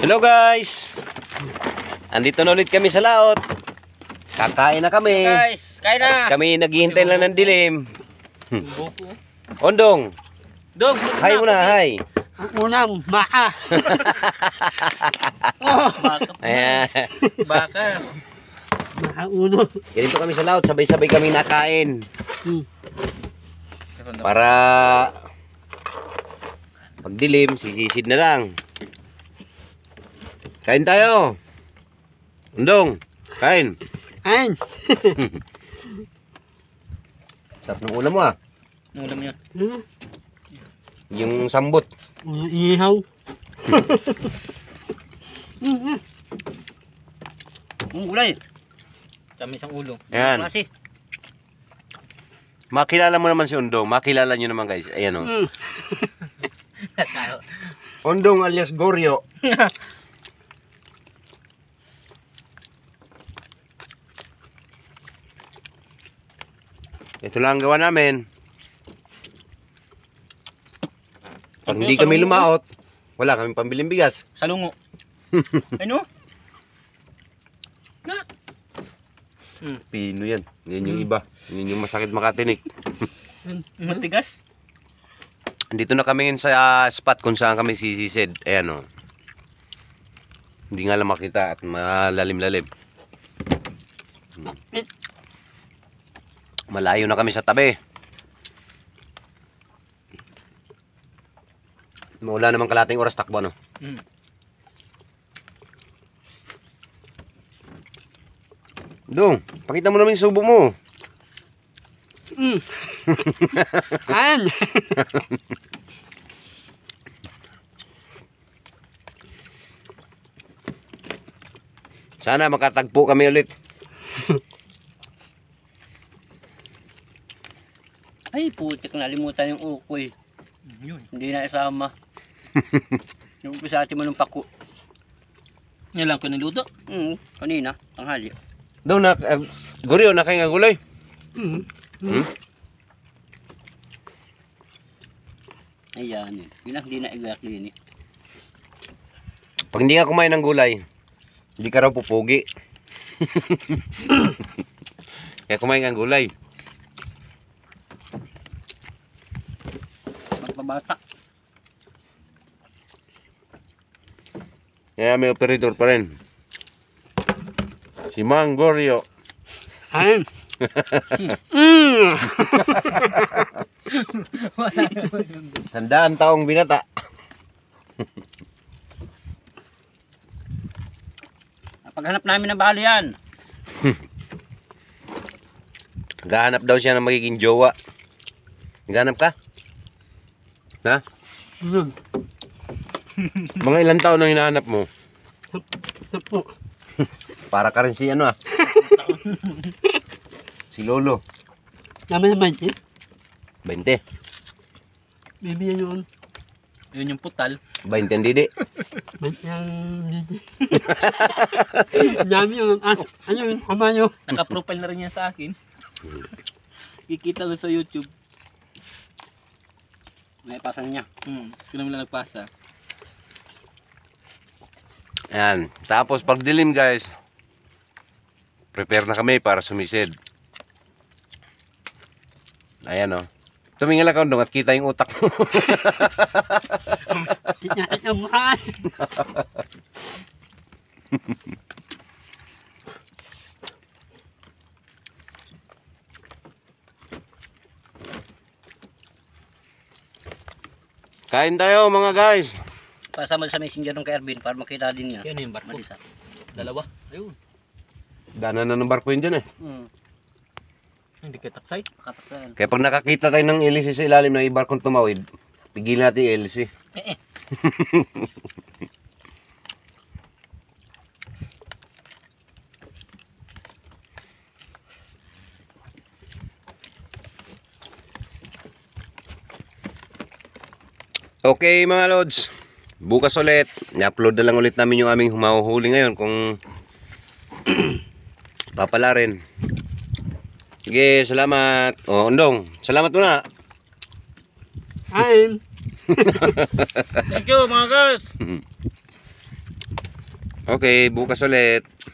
Hello guys! Andito na ulit kami sa laot. Kakain na kami. Guys, kain na! kami naghihintay lang ng dilim. Hmm. Ondong! Dog! Hi muna, hay. Una, maka! Ayan. Baka. Maka uno. Ganito kami sa laot. Sabay-sabay kami nakain. Hmm. Para pagdilim, sisisid na lang. Kain tayo. Undong, kain. Kain. Sarap ng ulam mo ah. Ng ulam yun. Hmm? Yung sambot. Uh, ihaw. Ang gulay. Dami isang ulo. Ayan. Kasi. Makilala mo naman si Undong. Makilala nyo naman guys. Ayan o. Oh. Mm. Undong alias Goryo. Ito lang ang gawa namin. Pag hindi kami lumaot, eh. wala kami pambiling bigas. Sa Salungo. ano? Na. Hmm. Pino yan. Yan yung hmm. iba. Yan yung masakit makatinik. Hmm, matigas? Dito na kami sa ah, spot kung saan kami sisisid. Ayan o. Oh. Hindi nga lang makita at malalim-lalim. Hmm. Malayo na kami sa tabi. Mula naman kalating oras takbo, no? Mm. Dong, pakita mo naman yung subo mo. Mm. An! Sana makatagpo kami ulit. Ay, putik, nalimutan yung ukoy. Eh. Mm, yun. Hindi na isama. yung pisati mo ng pako. Yan lang ko niluto. Mm, kanina, tanghali. Daw na, uh, guriyo na kayo nga gulay. Mm. Mm. Ayan, eh. yun ang hindi na exactly ni. Eh. Pag hindi ka kumain ng gulay, hindi ka raw pupugi. Kaya kumain ng gulay. bata. Kaya may operator pa rin. Si Mang Gorio. Ayan. Mm. Sandaan taong binata. Paghanap namin ng balo yan. Gahanap daw siya ng magiging jowa. Gahanap ka? Ha? Mga ilang taon ang hinahanap mo? Sapo. Para ka rin si ano ah. si Lolo. Namin naman eh. 20. Bibi yun. Yun yung putal. 20 ang didi. 20 ang didi. Dami yun. As, ah, ano yun? Kamanyo. Naka-profile na rin yan sa akin. Hmm. Kikita ko sa YouTube. May Naipasan niya. Hmm. Kailan lang nagpasa. Ayan. Tapos pag dilim guys, prepare na kami para sumisid. Ayan o. Oh. Tumingala ka dong at kita yung utak mo. Kinakit ang bukas. Kain tayo mga guys. Pasama sa messenger ng kay Erwin para makita din niya. Yan yung barko. Malisa. Dalawa. Ayun. Dana na ng barko yun dyan eh. Hmm. Hindi kay taksay. Kataksay. Kaya pag nakakita tayo ng ilisi sa ilalim ng ibarkong tumawid, pigilan natin yung ilisi. Eh eh. Okay mga lods, bukas ulit, i-upload na lang ulit namin yung aming humahuhuli ngayon kung papala rin. Sige, salamat. O, oh, Undong, salamat muna. Hi. Thank you mga guys. Okay, bukas ulit.